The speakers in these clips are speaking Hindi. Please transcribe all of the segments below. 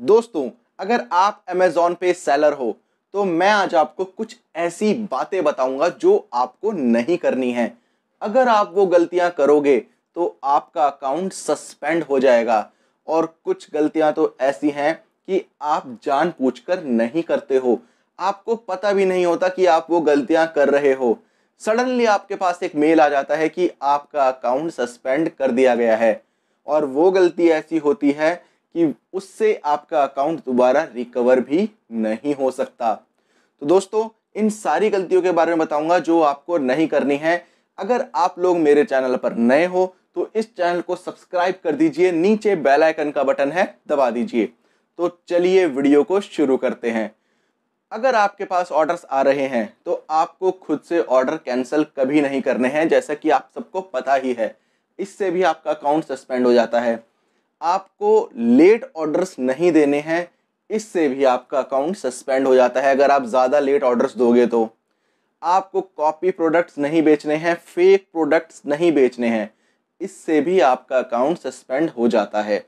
दोस्तों अगर आप अमेजोन पे सेलर हो तो मैं आज आपको कुछ ऐसी बातें बताऊंगा जो आपको नहीं करनी है अगर आप वो गलतियां करोगे तो आपका अकाउंट सस्पेंड हो जाएगा और कुछ गलतियां तो ऐसी हैं कि आप कर नहीं करते हो आपको पता भी नहीं होता कि आप वो गलतियां कर रहे हो सडनली आपके पास एक मेल आ जाता है कि आपका अकाउंट सस्पेंड कर दिया गया है और वो गलती ऐसी होती है कि उससे आपका अकाउंट दोबारा रिकवर भी नहीं हो सकता तो दोस्तों इन सारी गलतियों के बारे में बताऊंगा जो आपको नहीं करनी है अगर आप लोग मेरे चैनल पर नए हो तो इस चैनल को सब्सक्राइब कर दीजिए नीचे बेल आइकन का बटन है दबा दीजिए तो चलिए वीडियो को शुरू करते हैं अगर आपके पास ऑर्डर्स आ रहे हैं तो आपको खुद से ऑर्डर कैंसिल कभी नहीं करने हैं जैसा कि आप सबको पता ही है इससे भी आपका अकाउंट सस्पेंड हो जाता है आपको लेट ऑर्डर्स नहीं देने हैं इससे भी आपका अकाउंट सस्पेंड हो जाता है अगर आप ज़्यादा लेट ऑर्डर्स दोगे तो आपको कॉपी प्रोडक्ट्स नहीं बेचने हैं फेक प्रोडक्ट्स नहीं बेचने हैं इससे भी आपका अकाउंट सस्पेंड हो जाता है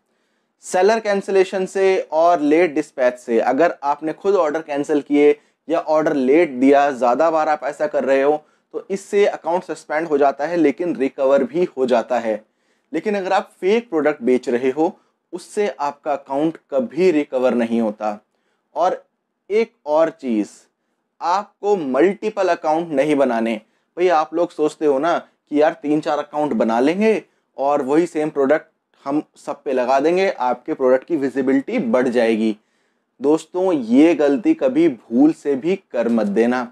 सेलर कैंसिलेशन से और लेट डिस्पैच से अगर आपने खुद ऑर्डर कैंसिल किए या ऑर्डर लेट दिया ज़्यादा बार आप ऐसा कर रहे हो तो इससे अकाउंट सस्पेंड हो जाता है लेकिन रिकवर भी हो जाता है लेकिन अगर आप फेक प्रोडक्ट बेच रहे हो उससे आपका अकाउंट कभी रिकवर नहीं होता और एक और चीज़ आपको मल्टीपल अकाउंट नहीं बनाने भाई आप लोग सोचते हो ना कि यार तीन चार अकाउंट बना लेंगे और वही सेम प्रोडक्ट हम सब पे लगा देंगे आपके प्रोडक्ट की विजिबिलिटी बढ़ जाएगी दोस्तों ये गलती कभी भूल से भी कर मत देना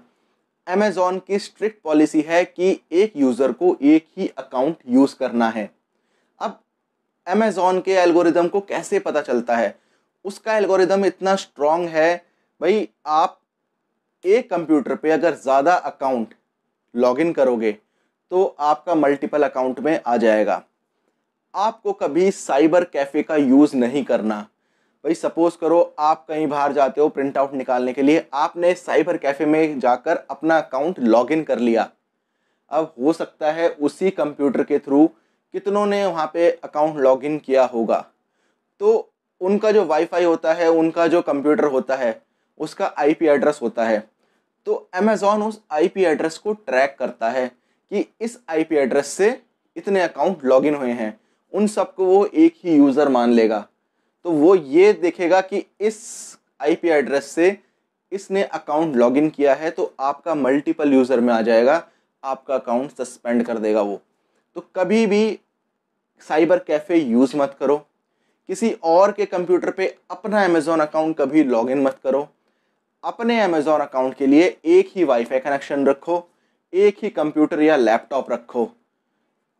अमेजोन की स्ट्रिक्ट पॉलिसी है कि एक यूज़र को एक ही अकाउंट यूज़ करना है अमेजोन के एल्गोरिदम को कैसे पता चलता है उसका एल्गोरिदम इतना स्ट्रॉन्ग है भाई आप एक कंप्यूटर पे अगर ज़्यादा अकाउंट लॉगिन करोगे तो आपका मल्टीपल अकाउंट में आ जाएगा आपको कभी साइबर कैफ़े का यूज़ नहीं करना भाई सपोज़ करो आप कहीं बाहर जाते हो प्रिंट आउट निकालने के लिए आपने साइबर कैफ़े में जाकर अपना अकाउंट लॉगिन कर लिया अब हो सकता है उसी कंप्यूटर के थ्रू कितनों ने वहाँ पे अकाउंट लॉगिन किया होगा तो उनका जो वाईफाई होता है उनका जो कंप्यूटर होता है उसका आईपी एड्रेस होता है तो अमेज़ॉन उस आईपी एड्रेस को ट्रैक करता है कि इस आईपी एड्रेस से इतने अकाउंट लॉगिन हुए हैं उन सबको वो एक ही यूज़र मान लेगा तो वो ये देखेगा कि इस आईपी एड्रेस से इसने अकाउंट लॉगिन किया है तो आपका मल्टीपल यूज़र में आ जाएगा आपका अकाउंट सस्पेंड कर देगा वो तो कभी भी साइबर कैफ़े यूज़ मत करो किसी और के कंप्यूटर पे अपना अमेज़ोन अकाउंट कभी लॉगिन मत करो अपने अमेज़ोन अकाउंट के लिए एक ही वाईफाई कनेक्शन रखो एक ही कंप्यूटर या लैपटॉप रखो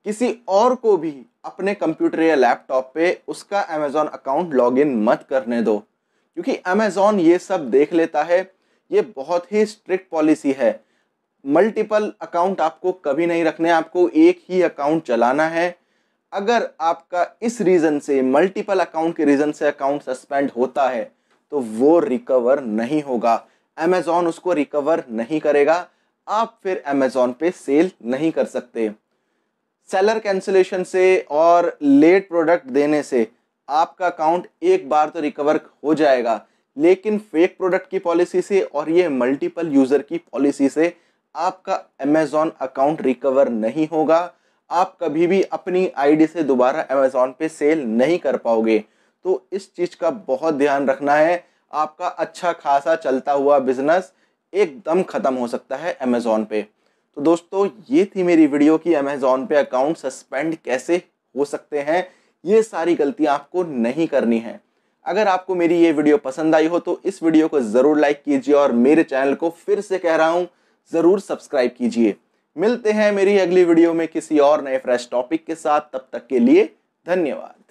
किसी और को भी अपने कंप्यूटर या लैपटॉप पे उसका अमेज़ोन अकाउंट लॉगिन मत करने दो क्योंकि अमेज़ोन ये सब देख लेता है ये बहुत ही स्ट्रिक्ट पॉलिसी है मल्टीपल अकाउंट आपको कभी नहीं रखने आपको एक ही अकाउंट चलाना है अगर आपका इस रीज़न से मल्टीपल अकाउंट के रीज़न से अकाउंट सस्पेंड होता है तो वो रिकवर नहीं होगा अमेजोन उसको रिकवर नहीं करेगा आप फिर अमेजोन पे सेल नहीं कर सकते सेलर कैंसिलेशन से और लेट प्रोडक्ट देने से आपका अकाउंट एक बार तो रिकवर हो जाएगा लेकिन फेक प्रोडक्ट की पॉलिसी से और ये मल्टीपल यूज़र की पॉलिसी से आपका अमेजोन अकाउंट रिकवर नहीं होगा आप कभी भी अपनी आईडी से दोबारा अमेज़ॉन पे सेल नहीं कर पाओगे तो इस चीज़ का बहुत ध्यान रखना है आपका अच्छा खासा चलता हुआ बिज़नेस एकदम ख़त्म हो सकता है अमेज़ोन पे तो दोस्तों ये थी मेरी वीडियो कि अमेज़ॉन पे अकाउंट सस्पेंड कैसे हो सकते हैं ये सारी गलतियाँ आपको नहीं करनी है अगर आपको मेरी ये वीडियो पसंद आई हो तो इस वीडियो को ज़रूर लाइक कीजिए और मेरे चैनल को फिर से कह रहा हूँ ज़रूर सब्सक्राइब कीजिए मिलते हैं मेरी अगली वीडियो में किसी और नए फ्रेश टॉपिक के साथ तब तक के लिए धन्यवाद